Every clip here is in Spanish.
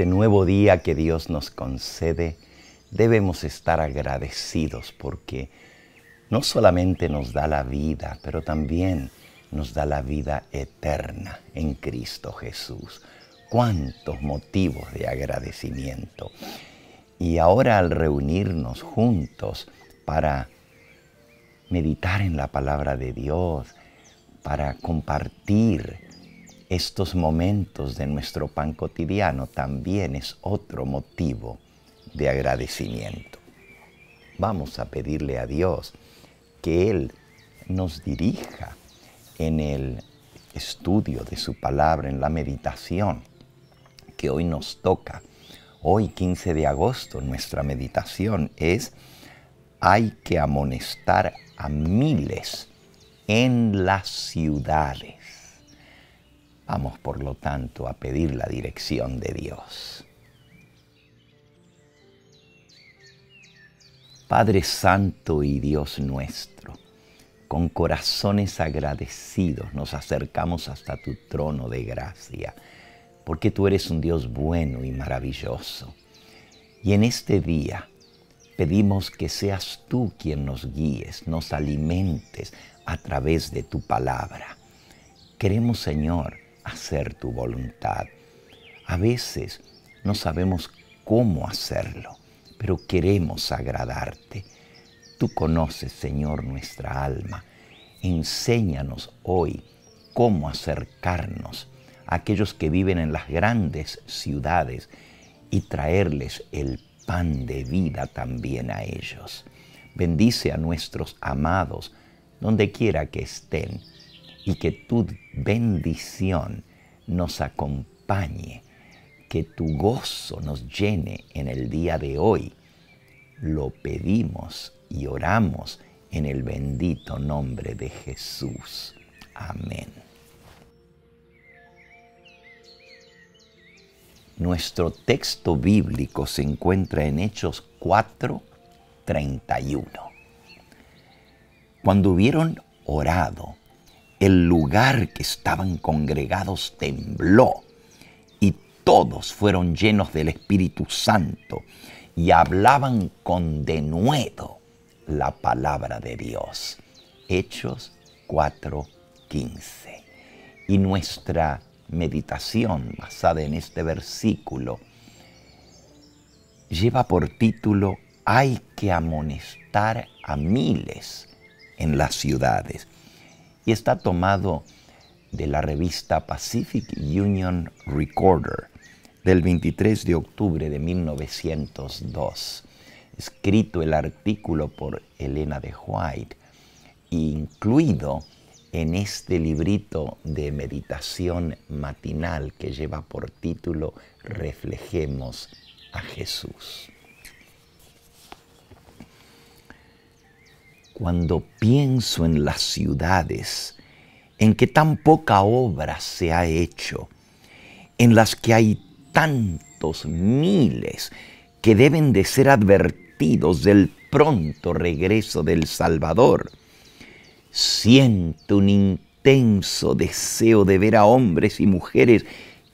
Este nuevo día que Dios nos concede, debemos estar agradecidos porque no solamente nos da la vida, pero también nos da la vida eterna en Cristo Jesús. Cuántos motivos de agradecimiento. Y ahora al reunirnos juntos para meditar en la palabra de Dios, para compartir estos momentos de nuestro pan cotidiano también es otro motivo de agradecimiento. Vamos a pedirle a Dios que Él nos dirija en el estudio de su palabra, en la meditación que hoy nos toca. Hoy, 15 de agosto, nuestra meditación es hay que amonestar a miles en las ciudades. Vamos, por lo tanto, a pedir la dirección de Dios. Padre Santo y Dios nuestro, con corazones agradecidos nos acercamos hasta tu trono de gracia, porque tú eres un Dios bueno y maravilloso. Y en este día pedimos que seas tú quien nos guíes, nos alimentes a través de tu palabra. Queremos, Señor, hacer tu voluntad. A veces no sabemos cómo hacerlo, pero queremos agradarte. Tú conoces, Señor, nuestra alma. Enséñanos hoy cómo acercarnos a aquellos que viven en las grandes ciudades y traerles el pan de vida también a ellos. Bendice a nuestros amados, donde quiera que estén y que tu bendición nos acompañe, que tu gozo nos llene en el día de hoy. Lo pedimos y oramos en el bendito nombre de Jesús. Amén. Nuestro texto bíblico se encuentra en Hechos 4, 31. Cuando hubieron orado, el lugar que estaban congregados tembló y todos fueron llenos del Espíritu Santo y hablaban con denuedo la palabra de Dios. Hechos 4:15. Y nuestra meditación basada en este versículo lleva por título Hay que amonestar a miles en las ciudades y está tomado de la revista Pacific Union Recorder del 23 de octubre de 1902, escrito el artículo por Elena de White, incluido en este librito de meditación matinal que lleva por título Reflejemos a Jesús. cuando pienso en las ciudades en que tan poca obra se ha hecho, en las que hay tantos miles que deben de ser advertidos del pronto regreso del Salvador, siento un intenso deseo de ver a hombres y mujeres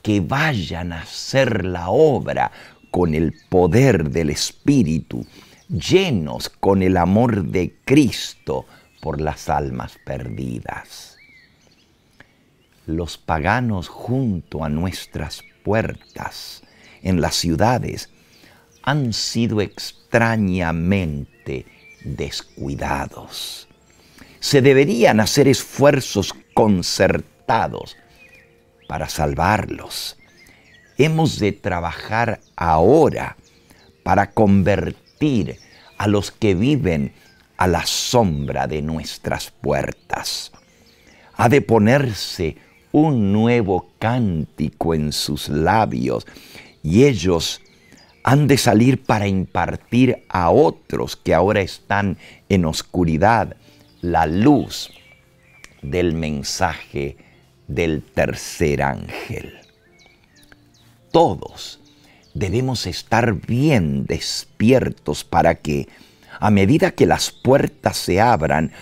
que vayan a hacer la obra con el poder del Espíritu llenos con el amor de Cristo por las almas perdidas. Los paganos junto a nuestras puertas, en las ciudades, han sido extrañamente descuidados. Se deberían hacer esfuerzos concertados para salvarlos. Hemos de trabajar ahora para convertir a los que viven a la sombra de nuestras puertas. Ha de ponerse un nuevo cántico en sus labios y ellos han de salir para impartir a otros que ahora están en oscuridad la luz del mensaje del tercer ángel. Todos debemos estar bien despiertos para que, a medida que las puertas se abran,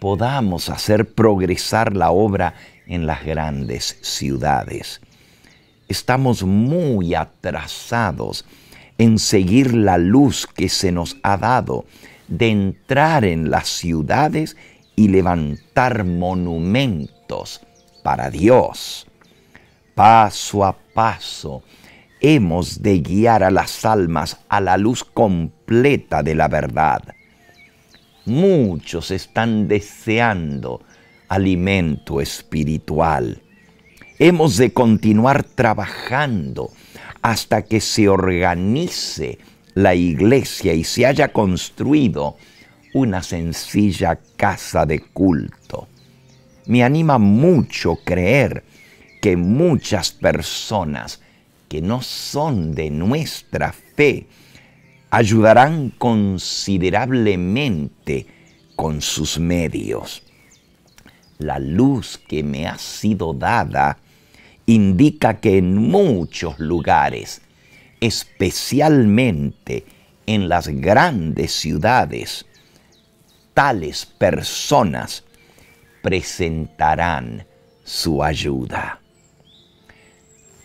podamos hacer progresar la obra en las grandes ciudades. Estamos muy atrasados en seguir la luz que se nos ha dado, de entrar en las ciudades y levantar monumentos para Dios. Paso a paso, hemos de guiar a las almas a la luz completa de la verdad. Muchos están deseando alimento espiritual. Hemos de continuar trabajando hasta que se organice la iglesia y se haya construido una sencilla casa de culto. Me anima mucho creer que muchas personas que no son de nuestra fe ayudarán considerablemente con sus medios. La luz que me ha sido dada indica que en muchos lugares, especialmente en las grandes ciudades, tales personas presentarán su ayuda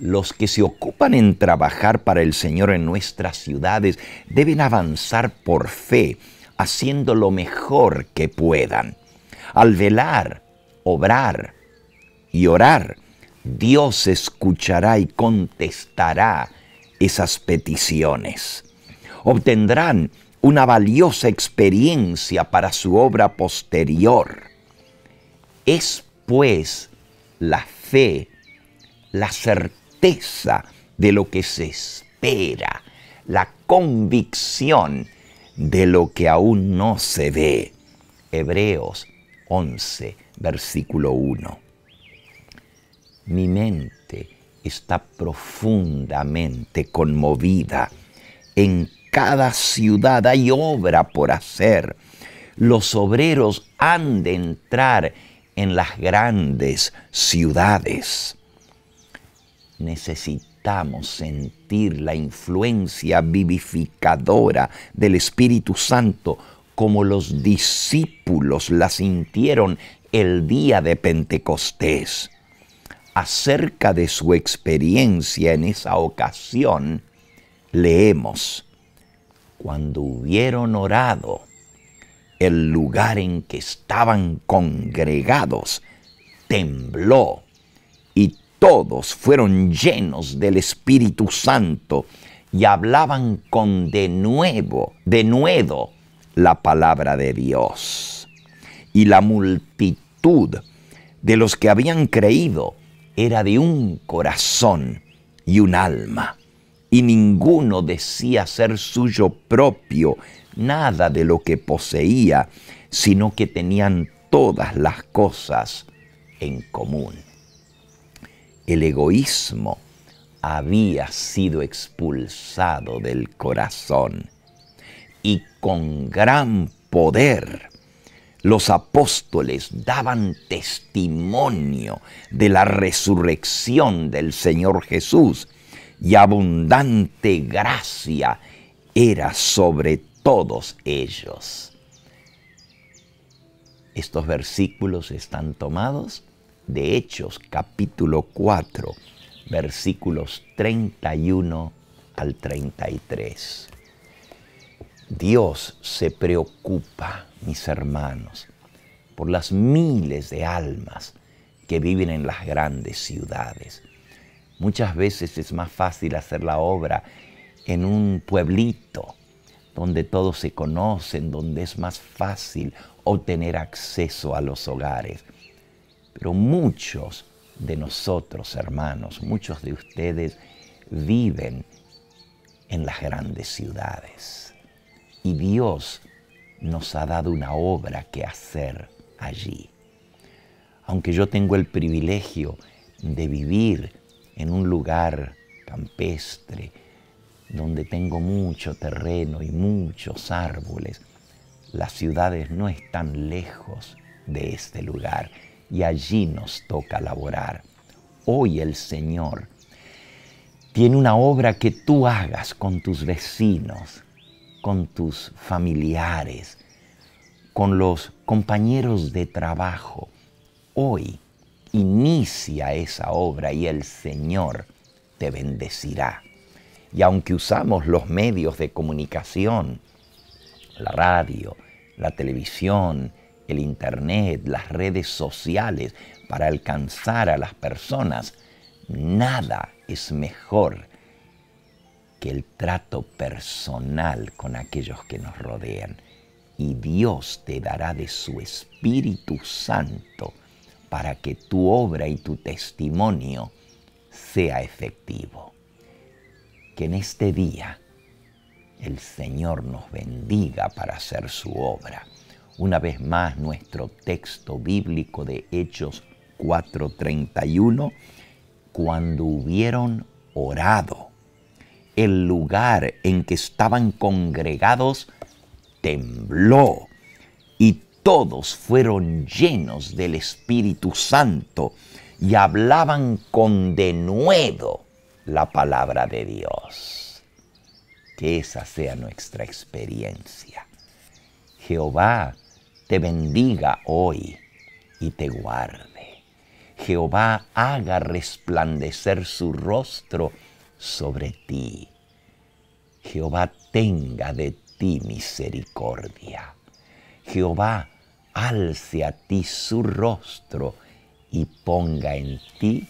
los que se ocupan en trabajar para el Señor en nuestras ciudades deben avanzar por fe, haciendo lo mejor que puedan. Al velar, obrar y orar, Dios escuchará y contestará esas peticiones. Obtendrán una valiosa experiencia para su obra posterior. Es pues la fe, la certeza, de lo que se espera, la convicción de lo que aún no se ve. Hebreos 11, versículo 1. Mi mente está profundamente conmovida. En cada ciudad hay obra por hacer. Los obreros han de entrar en las grandes ciudades necesitamos sentir la influencia vivificadora del Espíritu Santo como los discípulos la sintieron el día de Pentecostés. Acerca de su experiencia en esa ocasión, leemos, cuando hubieron orado, el lugar en que estaban congregados tembló y todos fueron llenos del Espíritu Santo y hablaban con de nuevo, de nuevo, la palabra de Dios. Y la multitud de los que habían creído era de un corazón y un alma, y ninguno decía ser suyo propio nada de lo que poseía, sino que tenían todas las cosas en común el egoísmo había sido expulsado del corazón. Y con gran poder los apóstoles daban testimonio de la resurrección del Señor Jesús y abundante gracia era sobre todos ellos. Estos versículos están tomados de Hechos capítulo 4, versículos 31 al 33. Dios se preocupa, mis hermanos, por las miles de almas que viven en las grandes ciudades. Muchas veces es más fácil hacer la obra en un pueblito donde todos se conocen, donde es más fácil obtener acceso a los hogares. Pero muchos de nosotros, hermanos, muchos de ustedes viven en las grandes ciudades. Y Dios nos ha dado una obra que hacer allí. Aunque yo tengo el privilegio de vivir en un lugar campestre, donde tengo mucho terreno y muchos árboles, las ciudades no están lejos de este lugar y allí nos toca laborar. Hoy el Señor tiene una obra que tú hagas con tus vecinos, con tus familiares, con los compañeros de trabajo. Hoy inicia esa obra y el Señor te bendecirá. Y aunque usamos los medios de comunicación, la radio, la televisión, el Internet, las redes sociales, para alcanzar a las personas, nada es mejor que el trato personal con aquellos que nos rodean. Y Dios te dará de su Espíritu Santo para que tu obra y tu testimonio sea efectivo. Que en este día el Señor nos bendiga para hacer su obra una vez más nuestro texto bíblico de Hechos 4:31, cuando hubieron orado, el lugar en que estaban congregados tembló y todos fueron llenos del Espíritu Santo y hablaban con denuedo la palabra de Dios. Que esa sea nuestra experiencia. Jehová te bendiga hoy y te guarde. Jehová haga resplandecer su rostro sobre ti. Jehová tenga de ti misericordia. Jehová alce a ti su rostro y ponga en ti